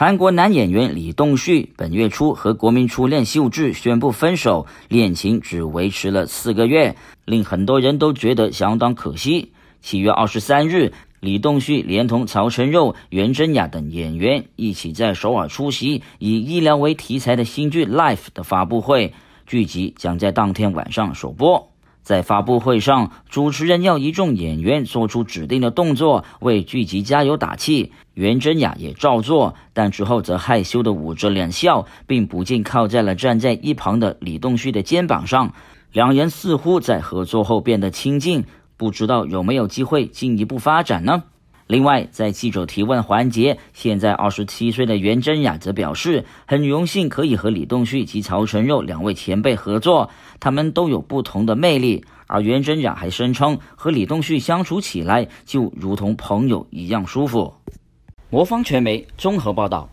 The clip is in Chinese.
韩国男演员李栋旭本月初和国民初恋秀智宣布分手，恋情只维持了四个月，令很多人都觉得相当可惜。七月二十三日，李栋旭连同曹承佑、袁真雅等演员一起在首尔出席以医疗为题材的新剧《Life》的发布会，剧集将在当天晚上首播。在发布会上，主持人要一众演员做出指定的动作，为剧集加油打气。袁真雅也照做，但之后则害羞地捂着脸笑，并不禁靠在了站在一旁的李栋旭的肩膀上。两人似乎在合作后变得亲近，不知道有没有机会进一步发展呢？另外，在记者提问环节，现在二十七岁的袁真雅则表示，很荣幸可以和李栋旭及曹承佑两位前辈合作，他们都有不同的魅力。而袁真雅还声称，和李栋旭相处起来就如同朋友一样舒服。魔方传媒综合报道。